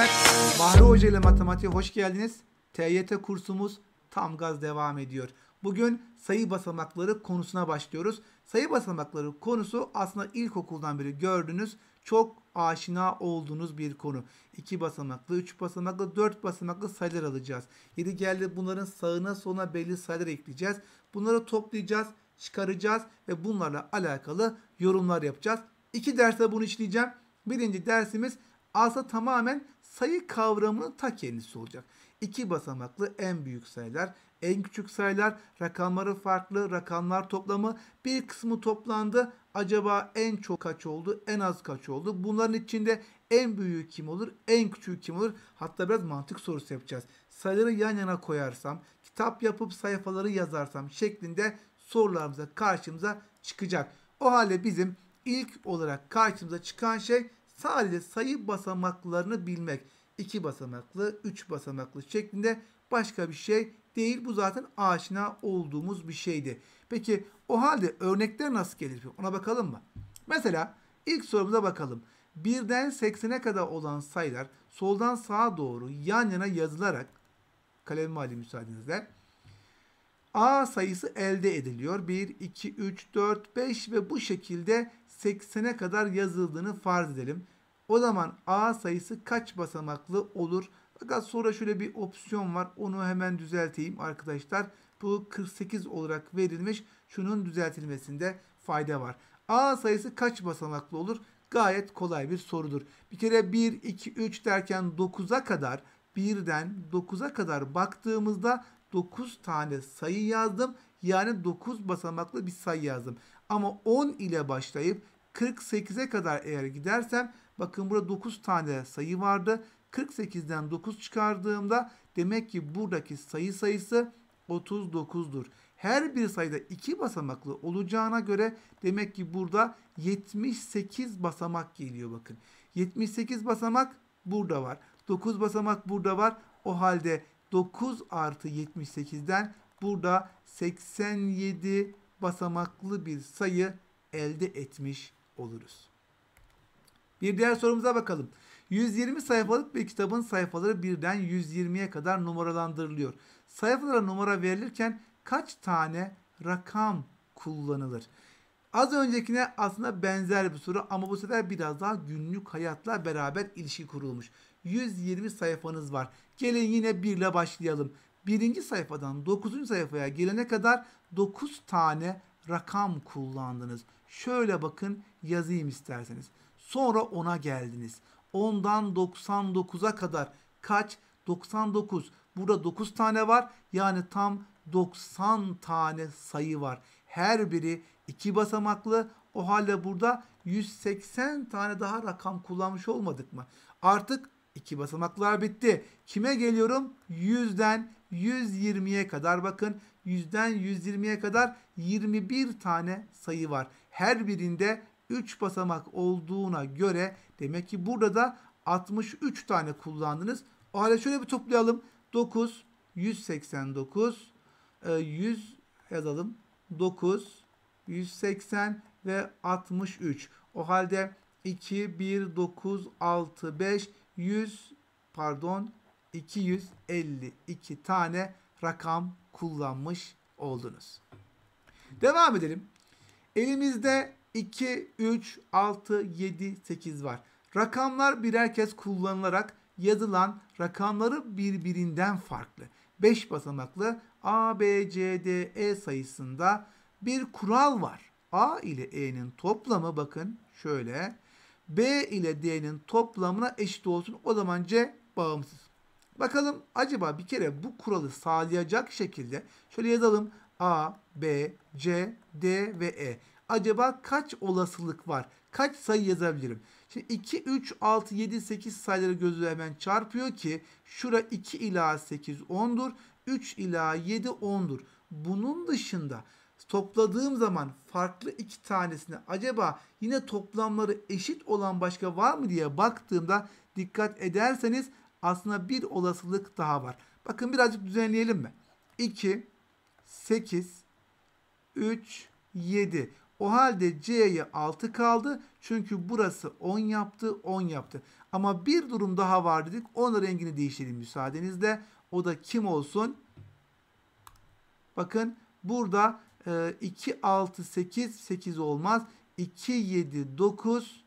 arkadaşlar. Bahri Hoca ile Matematiğe hoş geldiniz. TYT kursumuz tam gaz devam ediyor. Bugün sayı basamakları konusuna başlıyoruz. Sayı basamakları konusu aslında ilkokuldan beri gördüğünüz çok aşina olduğunuz bir konu. 2 basamaklı, 3 basamaklı, 4 basamaklı sayılar alacağız. Yeri geldi bunların sağına soluna belli sayılar ekleyeceğiz. Bunları toplayacağız, çıkaracağız ve bunlarla alakalı yorumlar yapacağız. İki derste bunu işleyeceğim. Birinci dersimiz aslında tamamen sayı kavramının ta kendisi olacak. İki basamaklı en büyük sayılar, en küçük sayılar, rakamları farklı, rakamlar toplamı, bir kısmı toplandı. Acaba en çok kaç oldu, en az kaç oldu? Bunların içinde en büyüğü kim olur, en küçüğü kim olur? Hatta biraz mantık sorusu yapacağız. Sayıları yan yana koyarsam, kitap yapıp sayfaları yazarsam şeklinde sorularımıza karşımıza çıkacak. O halde bizim ilk olarak karşımıza çıkan şey sadece sayı basamaklarını bilmek. 2 basamaklı, 3 basamaklı şeklinde başka bir şey değil. Bu zaten aşina olduğumuz bir şeydi. Peki o halde örnekler nasıl gelir? Ona bakalım mı? Mesela ilk sorumuza bakalım. 1'den 80'e kadar olan sayılar soldan sağa doğru yan yana yazılarak kalem hali müsaadenizle A sayısı elde ediliyor. 1, 2, 3, 4, 5 ve bu şekilde 80'e kadar yazıldığını farz edelim. O zaman A sayısı kaç basamaklı olur? Fakat sonra şöyle bir opsiyon var. Onu hemen düzelteyim arkadaşlar. Bu 48 olarak verilmiş. Şunun düzeltilmesinde fayda var. A sayısı kaç basamaklı olur? Gayet kolay bir sorudur. Bir kere 1, 2, 3 derken 9'a kadar 1'den 9'a kadar baktığımızda 9 tane sayı yazdım. Yani 9 basamaklı bir sayı yazdım. Ama 10 ile başlayıp 48'e kadar eğer gidersem Bakın burada 9 tane sayı vardı. 48'den 9 çıkardığımda demek ki buradaki sayı sayısı 39'dur. Her bir sayıda 2 basamaklı olacağına göre demek ki burada 78 basamak geliyor bakın. 78 basamak burada var. 9 basamak burada var. O halde 9 artı 78'den burada 87 basamaklı bir sayı elde etmiş oluruz. Bir diğer sorumuza bakalım. 120 sayfalık bir kitabın sayfaları birden 120'ye kadar numaralandırılıyor. Sayfalara numara verilirken kaç tane rakam kullanılır? Az öncekine aslında benzer bir soru ama bu sefer biraz daha günlük hayatla beraber ilişki kurulmuş. 120 sayfanız var. Gelin yine birle başlayalım. Birinci sayfadan 9. sayfaya gelene kadar 9 tane rakam kullandınız. Şöyle bakın yazayım isterseniz. Sonra ona geldiniz. 10'dan 99'a kadar kaç? 99. Burada 9 tane var. Yani tam 90 tane sayı var. Her biri 2 basamaklı. O halde burada 180 tane daha rakam kullanmış olmadık mı? Artık 2 basamaklar bitti. Kime geliyorum? 100'den 120'ye kadar bakın. 100'den 120'ye kadar 21 tane sayı var. Her birinde 3 basamak olduğuna göre demek ki burada da 63 tane kullandınız. O halde şöyle bir toplayalım. 9, 189, 100 yazalım. 9, 180 ve 63. O halde 2, 1, 9, 6, 5, 100 pardon 252 tane rakam kullanmış oldunuz. Devam edelim. Elimizde 2, 3, 6, 7, 8 var. Rakamlar birer kez kullanılarak yazılan rakamları birbirinden farklı. 5 basamaklı A, B, C, D, E sayısında bir kural var. A ile E'nin toplamı bakın şöyle. B ile D'nin toplamına eşit olsun. O zaman C bağımsız. Bakalım acaba bir kere bu kuralı sağlayacak şekilde şöyle yazalım. A, B, C, D ve E acaba kaç olasılık var? Kaç sayı yazabilirim? Şimdi 2, 3, 6, 7, 8 sayıları gözle hemen çarpıyor ki şura 2 ila 8 10'dur. 3 ila 7 10'dur. Bunun dışında topladığım zaman farklı iki tanesine acaba yine toplamları eşit olan başka var mı diye baktığımda dikkat ederseniz aslında bir olasılık daha var. Bakın birazcık düzenleyelim mi? 2, 8, 3, 7. O halde C'ye 6 kaldı. Çünkü burası 10 yaptı, 10 yaptı. Ama bir durum daha var dedik. Onun rengini değiştirelim müsaadenizle. O da kim olsun? Bakın burada 2, 6, 8, 8 olmaz. 2, 7, 9,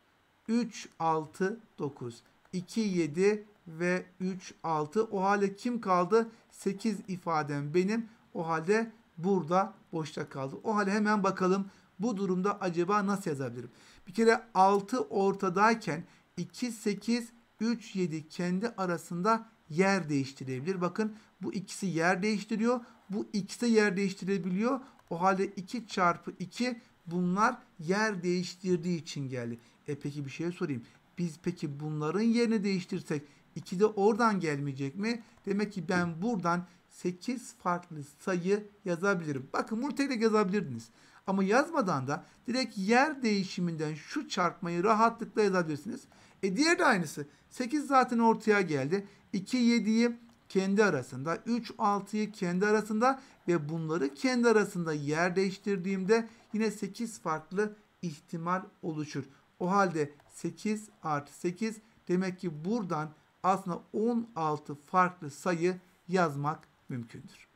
3, 6, 9. 2, 7 ve 3, 6. O halde kim kaldı? 8 ifadem benim. O halde burada boşta kaldı. O halde hemen bakalım bu durumda acaba nasıl yazabilirim? Bir kere 6 ortadayken 2, 8, 3, 7 kendi arasında yer değiştirebilir. Bakın bu ikisi yer değiştiriyor. Bu ikisi yer değiştirebiliyor. O halde 2 çarpı 2 bunlar yer değiştirdiği için geldi. E peki bir şey sorayım. Biz peki bunların yerini değiştirsek 2 de oradan gelmeyecek mi? Demek ki ben buradan 8 farklı sayı yazabilirim. Bakın bunu tek tek yazabilirdiniz. Ama yazmadan da direkt yer değişiminden şu çarpmayı rahatlıkla yazabilirsiniz. E diğer de aynısı. 8 zaten ortaya geldi. 2 7'yi kendi arasında, 3 6'yı kendi arasında ve bunları kendi arasında yer değiştirdiğimde yine 8 farklı ihtimal oluşur. O halde 8 artı 8 demek ki buradan aslında 16 farklı sayı yazmak mümkündür.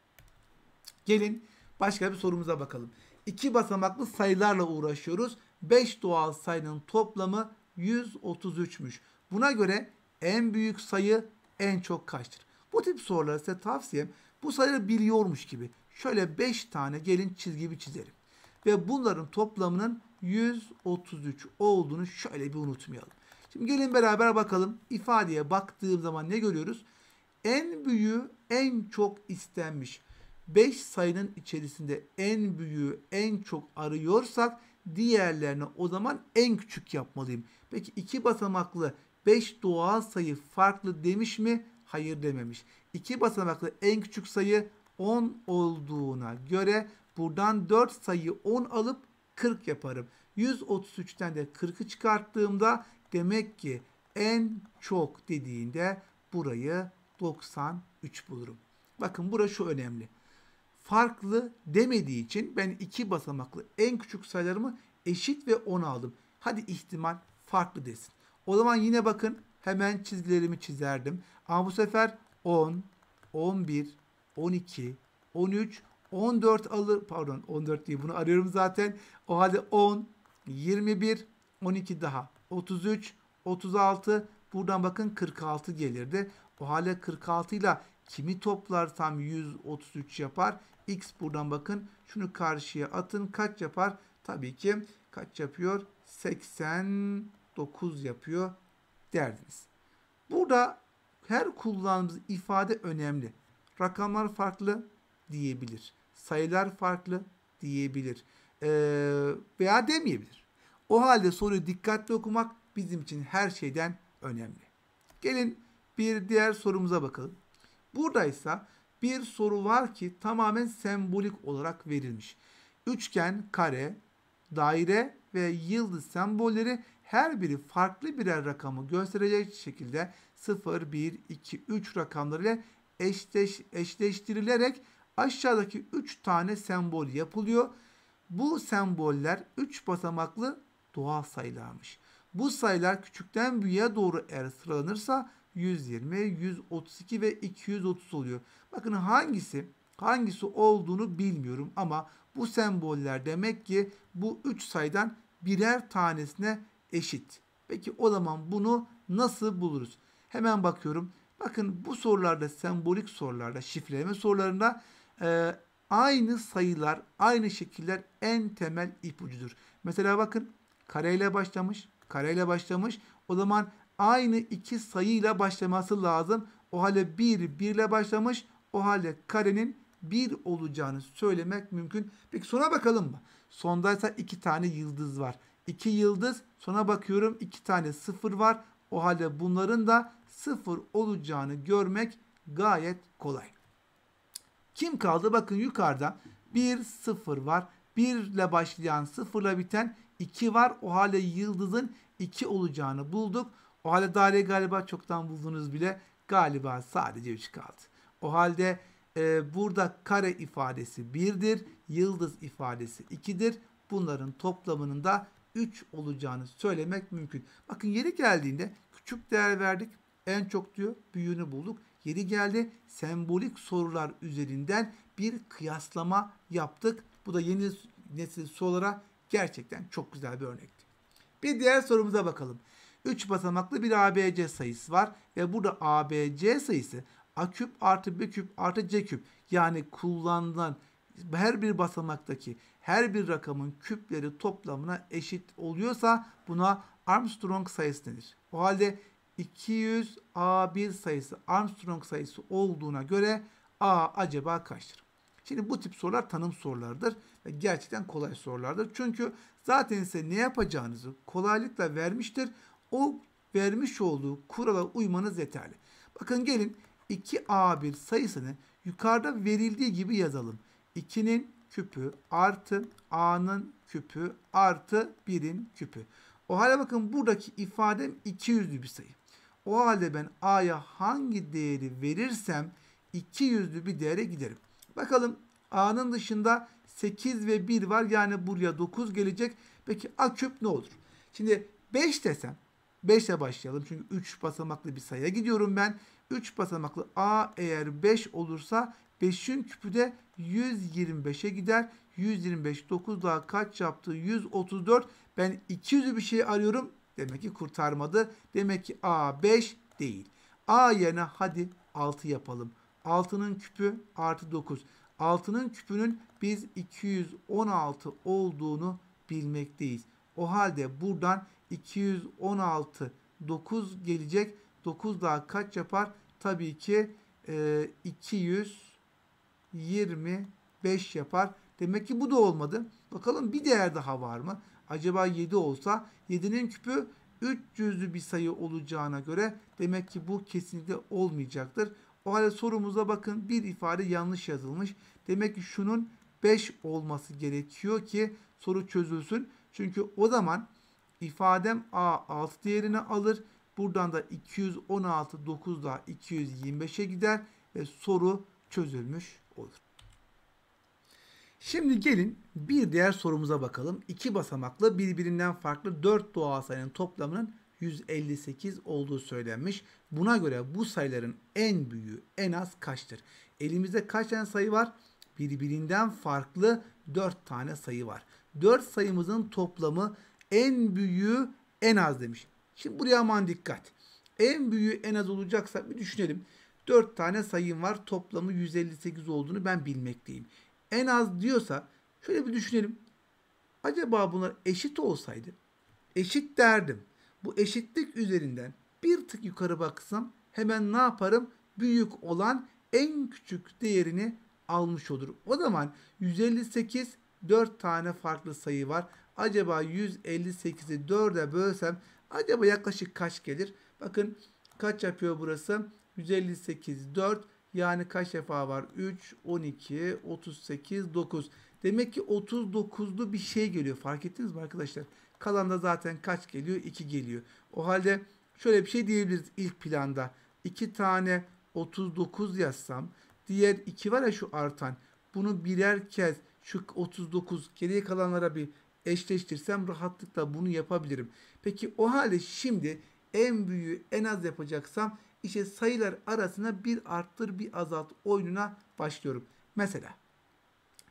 Gelin başka bir sorumuza bakalım iki basamaklı sayılarla uğraşıyoruz. 5 doğal sayının toplamı 133'müş. Buna göre en büyük sayı en çok kaçtır? Bu tip soruları size tavsiyem bu sayıları biliyormuş gibi şöyle 5 tane gelin çizgi bir çizelim. Ve bunların toplamının 133 olduğunu şöyle bir unutmayalım. Şimdi gelin beraber bakalım. İfadeye baktığım zaman ne görüyoruz? En büyüğü en çok istenmiş. 5 sayının içerisinde en büyüğü en çok arıyorsak diğerlerini o zaman en küçük yapmalıyım. Peki iki basamaklı 5 doğal sayı farklı demiş mi? Hayır dememiş. İki basamaklı en küçük sayı 10 olduğuna göre buradan 4 sayı 10 alıp 40 yaparım. 133'ten de 40'ı çıkarttığımda demek ki en çok dediğinde burayı 93 bulurum. Bakın burası şu önemli farklı demediği için ben iki basamaklı en küçük sayılarımı eşit ve 10 aldım. Hadi ihtimal farklı desin. O zaman yine bakın hemen çizgilerimi çizerdim. Ama bu sefer 10, 11, 12, 13, 14 alır. Pardon 14 değil bunu arıyorum zaten. O halde 10, 21, 12 daha. 33, 36. Buradan bakın 46 gelirdi. O halde 46 ile Kimi toplar tam 133 yapar. X buradan bakın şunu karşıya atın. Kaç yapar? Tabii ki kaç yapıyor? 89 yapıyor derdiniz. Burada her kullandığımız ifade önemli. Rakamlar farklı diyebilir. Sayılar farklı diyebilir. Ee, veya demeyebilir. O halde soruyu dikkatli okumak bizim için her şeyden önemli. Gelin bir diğer sorumuza bakalım. Buradaysa bir soru var ki tamamen sembolik olarak verilmiş. Üçgen, kare, daire ve yıldız sembolleri her biri farklı birer rakamı gösterecek şekilde 0, 1, 2, 3 rakamlarıyla eşleş, eşleştirilerek aşağıdaki 3 tane sembol yapılıyor. Bu semboller 3 basamaklı doğal sayılarmış. Bu sayılar küçükten büyüğe doğru eğer sıralanırsa 120, 132 ve 230 oluyor. Bakın hangisi hangisi olduğunu bilmiyorum ama bu semboller demek ki bu 3 sayıdan birer tanesine eşit. Peki o zaman bunu nasıl buluruz? Hemen bakıyorum. Bakın bu sorularda sembolik sorularda şifreleme sorularında e, aynı sayılar aynı şekiller en temel ipucudur. Mesela bakın kareyle başlamış kareyle başlamış. O zaman aynı iki sayıyla başlaması lazım. O halde 1 1 ile başlamış. O halde karenin 1 olacağını söylemek mümkün. Peki sona bakalım mı? Sondaysa 2 tane yıldız var. 2 yıldız sona bakıyorum 2 tane 0 var. O halde bunların da 0 olacağını görmek gayet kolay. Kim kaldı? Bakın yukarıda 1 0 var. 1 ile başlayan 0 ile biten 2 var. O halde yıldızın 2 olacağını bulduk. O halde daireyi galiba çoktan buldunuz bile. Galiba sadece 3 kaldı. O halde e, burada kare ifadesi 1'dir. Yıldız ifadesi 2'dir. Bunların toplamının da 3 olacağını söylemek mümkün. Bakın yeri geldiğinde küçük değer verdik. En çok diyor büyüğünü bulduk. Yeri geldi sembolik sorular üzerinden bir kıyaslama yaptık. Bu da yeni nesil sorulara gerçekten çok güzel bir örnekti. Bir diğer sorumuza bakalım. 3 basamaklı bir ABC sayısı var ve burada ABC sayısı A küp artı B küp artı C küp yani kullanılan her bir basamaktaki her bir rakamın küpleri toplamına eşit oluyorsa buna Armstrong sayısı denir. O halde 200 A1 sayısı Armstrong sayısı olduğuna göre A acaba kaçtır? Şimdi bu tip sorular tanım sorularıdır ve gerçekten kolay sorulardır. Çünkü zaten size ne yapacağınızı kolaylıkla vermiştir o vermiş olduğu kurala uymanız yeterli. Bakın gelin 2A1 sayısını yukarıda verildiği gibi yazalım. 2'nin küpü artı A'nın küpü artı 1'in küpü. O halde bakın buradaki ifadem 200'lü bir sayı. O halde ben A'ya hangi değeri verirsem 200'lü bir değere giderim. Bakalım A'nın dışında 8 ve 1 var. Yani buraya 9 gelecek. Peki A küp ne olur? Şimdi 5 desem 5 ile başlayalım. Çünkü 3 basamaklı bir sayıya gidiyorum ben. 3 basamaklı A eğer 5 olursa 5'in küpü de 125'e gider. 125 9 daha kaç yaptı? 134. Ben 200'lü bir şey arıyorum. Demek ki kurtarmadı. Demek ki A 5 değil. A yerine hadi 6 yapalım. 6'nın küpü artı 9. 6'nın küpünün biz 216 olduğunu bilmekteyiz. O halde buradan 216 9 gelecek. 9 daha kaç yapar? Tabii ki e, 225 yapar. Demek ki bu da olmadı. Bakalım bir değer daha var mı? Acaba 7 olsa 7'nin küpü 300'lü bir sayı olacağına göre demek ki bu kesinlikle olmayacaktır. O halde sorumuza bakın bir ifade yanlış yazılmış. Demek ki şunun 5 olması gerekiyor ki soru çözülsün. Çünkü o zaman ifadem A 6 değerini alır. Buradan da 216 9 daha 225'e gider ve soru çözülmüş olur. Şimdi gelin bir diğer sorumuza bakalım. İki basamaklı birbirinden farklı 4 doğal sayının toplamının 158 olduğu söylenmiş. Buna göre bu sayıların en büyüğü en az kaçtır? Elimizde kaç tane sayı var? Birbirinden farklı 4 tane sayı var. 4 sayımızın toplamı en büyüğü en az demiş. Şimdi buraya aman dikkat. En büyüğü en az olacaksa bir düşünelim. 4 tane sayım var. Toplamı 158 olduğunu ben bilmekteyim. En az diyorsa şöyle bir düşünelim. Acaba bunlar eşit olsaydı eşit derdim. Bu eşitlik üzerinden bir tık yukarı baksam hemen ne yaparım? Büyük olan en küçük değerini almış olurum. O zaman 158 4 tane farklı sayı var. Acaba 158'i 4'e bölsem acaba yaklaşık kaç gelir? Bakın kaç yapıyor burası? 158 4 yani kaç defa var? 3, 12, 38, 9. Demek ki 39'lu bir şey geliyor. Fark ettiniz mi arkadaşlar? Kalanda zaten kaç geliyor? 2 geliyor. O halde şöyle bir şey diyebiliriz ilk planda. 2 tane 39 yazsam diğer 2 var ya şu artan. Bunu birer kez şu 39 geriye kalanlara bir eşleştirsem rahatlıkla bunu yapabilirim. Peki o halde şimdi en büyüğü en az yapacaksam işte sayılar arasında bir arttır bir azalt oyununa başlıyorum. Mesela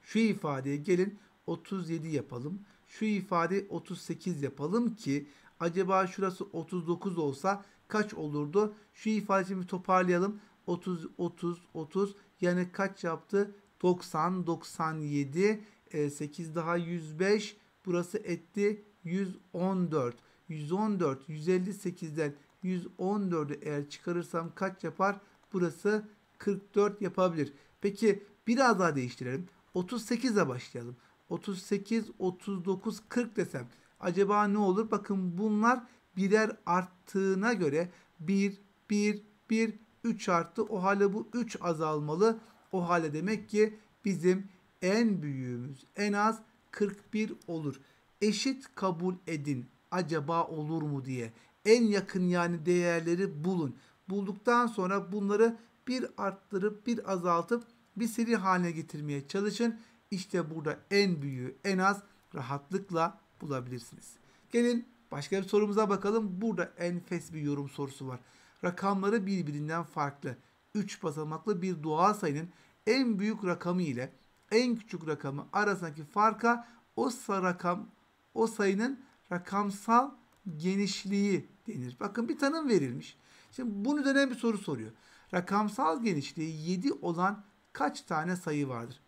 şu ifadeye gelin 37 yapalım. Şu ifade 38 yapalım ki acaba şurası 39 olsa kaç olurdu? Şu ifademi toparlayalım. 30 30 30 yani kaç yaptı? 90 97 8 daha 105 Burası etti 114. 114 158'den 114'ü eğer çıkarırsam kaç yapar? Burası 44 yapabilir. Peki biraz daha değiştirelim. 38'e başlayalım. 38, 39, 40 desem. Acaba ne olur? Bakın bunlar birer arttığına göre 1, 1, 1, 3 arttı. O halde bu 3 azalmalı. O halde demek ki bizim en büyüğümüz en az 41 olur. Eşit kabul edin. Acaba olur mu diye. En yakın yani değerleri bulun. Bulduktan sonra bunları bir arttırıp bir azaltıp bir seri haline getirmeye çalışın. İşte burada en büyüğü en az rahatlıkla bulabilirsiniz. Gelin başka bir sorumuza bakalım. Burada enfes bir yorum sorusu var. Rakamları birbirinden farklı. 3 basamaklı bir doğal sayının en büyük rakamı ile en küçük rakamı arasındaki farka o rakam o sayının rakamsal genişliği denir. Bakın bir tanım verilmiş. Şimdi bunu dönen bir soru soruyor. Rakamsal genişliği 7 olan kaç tane sayı vardır?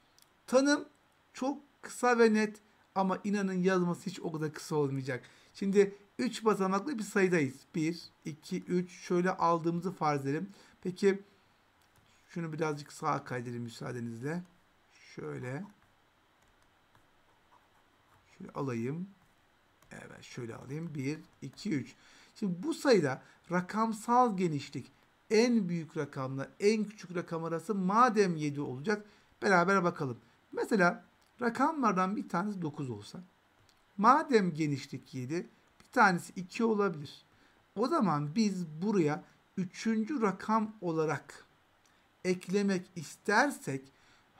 Tanım çok kısa ve net ama inanın yazması hiç o kadar kısa olmayacak. Şimdi 3 basamaklı bir sayıdayız. 1, 2, 3 şöyle aldığımızı farz edelim. Peki şunu birazcık sağa kaydırayım müsaadenizle. Şöyle. Şöyle alayım. Evet şöyle alayım. 1, 2, 3. Şimdi bu sayıda rakamsal genişlik en büyük rakamla en küçük rakam arası madem 7 olacak beraber bakalım. Mesela rakamlardan bir tanesi 9 olsa madem genişlik 7 bir tanesi 2 olabilir. O zaman biz buraya üçüncü rakam olarak eklemek istersek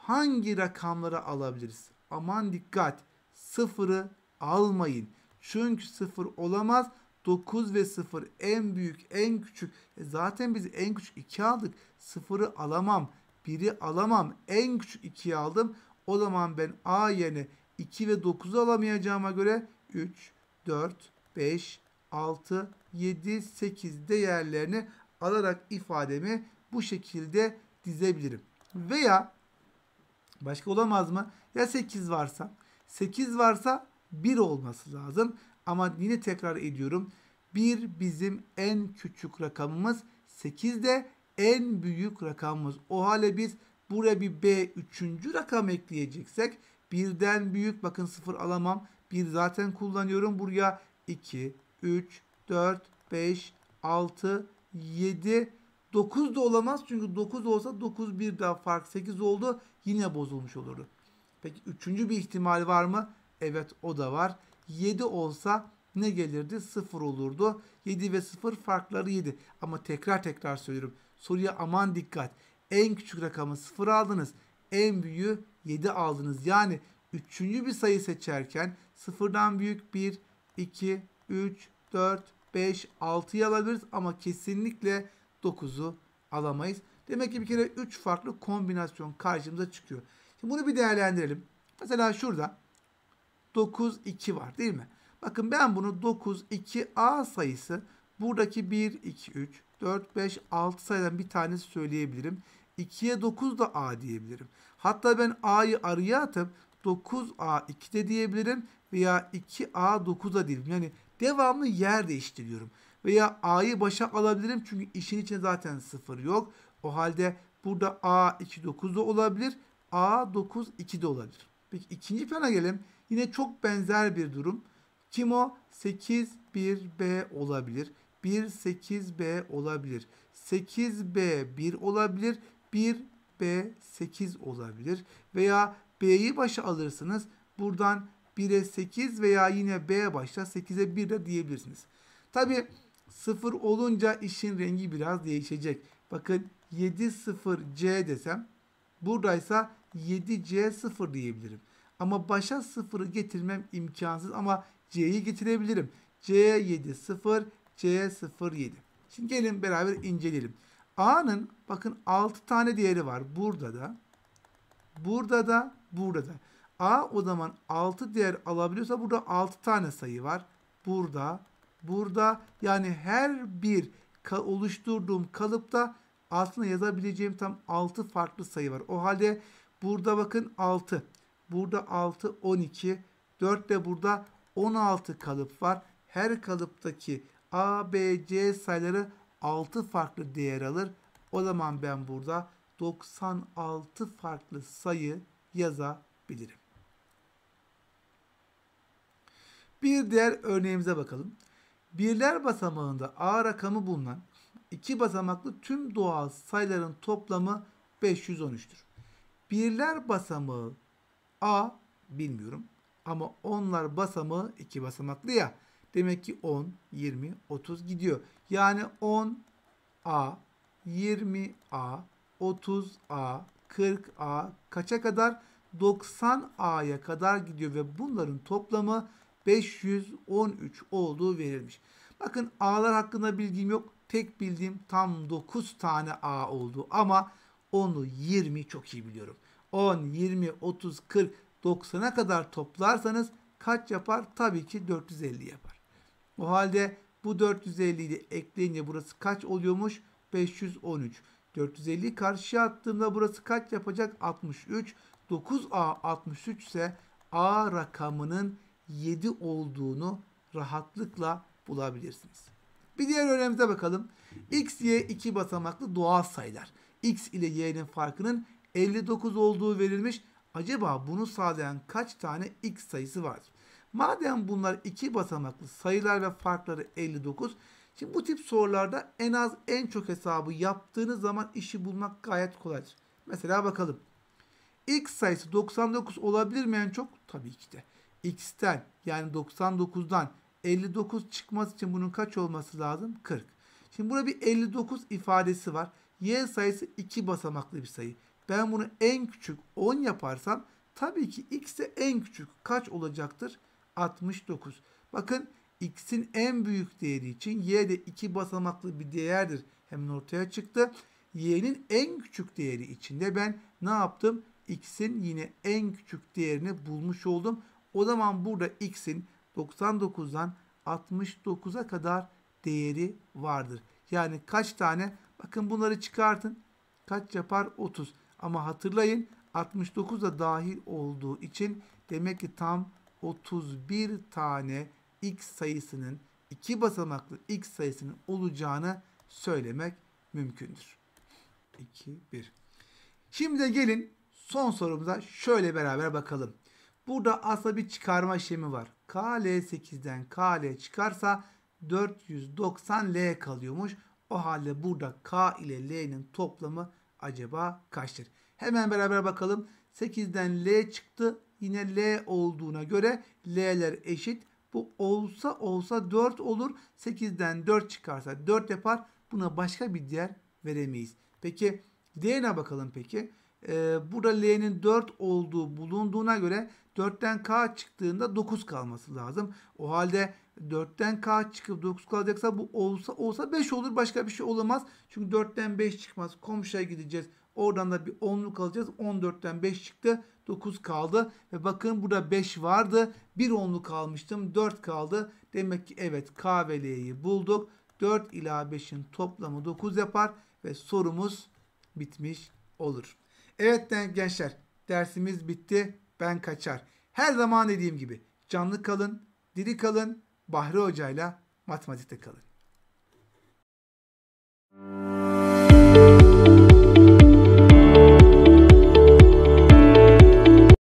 hangi rakamları alabiliriz? Aman dikkat sıfırı almayın. Çünkü sıfır olamaz. 9 ve 0 en büyük en küçük. E zaten biz en küçük 2 aldık. Sıfırı alamam. 1'i alamam. En küçük 2'yi aldım. O zaman ben A yerine 2 ve 9'u alamayacağıma göre 3, 4, 5, 6, 7, 8 değerlerini alarak ifademi bu şekilde dizebilirim. Veya Başka olamaz mı? Ya 8 varsa? 8 varsa 1 olması lazım. Ama yine tekrar ediyorum. 1 bizim en küçük rakamımız. 8 de en büyük rakamımız. O hale biz buraya bir B üçüncü rakam ekleyeceksek birden büyük bakın sıfır alamam. Bir zaten kullanıyorum. Buraya 2, 3, 4, 5, 6, 7, 9 da olamaz çünkü 9 olsa 9 bir daha fark 8 oldu yine bozulmuş olurdu. Peki üçüncü bir ihtimal var mı? Evet o da var. 7 olsa ne gelirdi? 0 olurdu. 7 ve 0 farkları 7. Ama tekrar tekrar söylüyorum. Soruya aman dikkat. En küçük rakamı 0 aldınız. En büyüğü 7 aldınız. Yani üçüncü bir sayı seçerken sıfırdan büyük 1, 2, 3, 4, 5, 6'yı alabiliriz. Ama kesinlikle 9'u alamayız. Demek ki bir kere 3 farklı kombinasyon karşımıza çıkıyor. Şimdi bunu bir değerlendirelim. Mesela şurada 9, 2 var değil mi? Bakın ben bunu 9, 2, A sayısı buradaki 1, 2, 3, 4, 5, 6 sayıdan bir tanesi söyleyebilirim. 2'ye 9 da A diyebilirim. Hatta ben A'yı araya atıp 9A 2 de diyebilirim veya 2A 9 da diyebilirim. Yani devamlı yer değiştiriyorum veya A'yı başa alabilirim. Çünkü işin içinde zaten 0 yok. O halde burada A 2 9 da olabilir. A 9 2 de olabilir. Peki ikinci plana gelelim. Yine çok benzer bir durum. Kim o? 8 1 B olabilir. 1 8 B olabilir. 8 B 1 olabilir. 1 B 8 olabilir. Veya B'yi başa alırsınız. Buradan 1'e 8 veya yine B başla 8'e 1 de diyebilirsiniz. Tabi Sıfır olunca işin rengi biraz değişecek. Bakın 70C desem buradaysa 7C0 diyebilirim. Ama başa sıfırı getirmem imkansız ama C'yi getirebilirim. c 70 c 07 Şimdi gelin beraber inceleyelim. A'nın bakın 6 tane değeri var. Burada da burada da burada da. A o zaman 6 değer alabiliyorsa burada 6 tane sayı var. Burada burada yani her bir oluşturduğum kalıpta aslında yazabileceğim tam 6 farklı sayı var. O halde burada bakın 6. Burada 6, 12. 4 de burada 16 kalıp var. Her kalıptaki A, B, C sayıları 6 farklı değer alır. O zaman ben burada 96 farklı sayı yazabilirim. Bir diğer örneğimize bakalım. Birler basamağında A rakamı bulunan iki basamaklı tüm doğal sayıların toplamı 513'tür. Birler basamağı A bilmiyorum ama onlar basamağı iki basamaklı ya. Demek ki 10, 20, 30 gidiyor. Yani 10 A, 20 A, 30 A, 40 A kaça kadar? 90 A'ya kadar gidiyor ve bunların toplamı 513 olduğu verilmiş. Bakın A'lar hakkında bilgim yok. Tek bildiğim tam 9 tane A oldu ama onu 20 çok iyi biliyorum. 10, 20, 30, 40, 90'a kadar toplarsanız kaç yapar? Tabii ki 450 yapar. O halde bu 450'yi de ekleyince burası kaç oluyormuş? 513. 450 karşıya attığımda burası kaç yapacak? 63. 9A 63 ise A rakamının 7 olduğunu rahatlıkla bulabilirsiniz. Bir diğer örneğimize bakalım. X, Y iki basamaklı doğal sayılar. X ile Y'nin farkının 59 olduğu verilmiş. Acaba bunu sağlayan kaç tane X sayısı var? Madem bunlar iki basamaklı sayılar ve farkları 59. Şimdi bu tip sorularda en az en çok hesabı yaptığınız zaman işi bulmak gayet kolaydır. Mesela bakalım. X sayısı 99 olabilir mi en çok? Tabii ki de x'ten yani 99'dan 59 çıkması için bunun kaç olması lazım? 40. Şimdi burada bir 59 ifadesi var. Y sayısı 2 basamaklı bir sayı. Ben bunu en küçük 10 yaparsam tabii ki x de en küçük kaç olacaktır? 69. Bakın x'in en büyük değeri için y de 2 basamaklı bir değerdir. Hemen ortaya çıktı. y'nin en küçük değeri için de ben ne yaptım? x'in yine en küçük değerini bulmuş oldum. O zaman burada x'in 99'dan 69'a kadar değeri vardır. Yani kaç tane? Bakın bunları çıkartın. Kaç yapar? 30. Ama hatırlayın 69 da dahil olduğu için demek ki tam 31 tane x sayısının iki basamaklı x sayısının olacağını söylemek mümkündür. 2, 1. Şimdi de gelin son sorumuza şöyle beraber bakalım. Burada aslında bir çıkarma işlemi var. KL8'den KL çıkarsa 490 L kalıyormuş. O halde burada K ile L'nin toplamı acaba kaçtır? Hemen beraber bakalım. 8'den L çıktı. Yine L olduğuna göre L'ler eşit. Bu olsa olsa 4 olur. 8'den 4 çıkarsa 4 yapar. Buna başka bir değer veremeyiz. Peki D'ne bakalım peki. E, ee, burada L'nin 4 olduğu bulunduğuna göre 4'ten K çıktığında 9 kalması lazım. O halde 4'ten K çıkıp 9 kalacaksa bu olsa olsa 5 olur. Başka bir şey olamaz. Çünkü 4'ten 5 çıkmaz. Komşuya gideceğiz. Oradan da bir 10'luk alacağız. 14'ten 5 çıktı. 9 kaldı. Ve bakın burada 5 vardı. 1 onlu kalmıştım, 4 kaldı. Demek ki evet K ve L'yi bulduk. 4 ila 5'in toplamı 9 yapar. Ve sorumuz bitmiş olur. Evet gençler dersimiz bitti. Ben kaçar. Her zaman dediğim gibi canlı kalın, diri kalın, Bahri Hoca'yla matematikte kalın.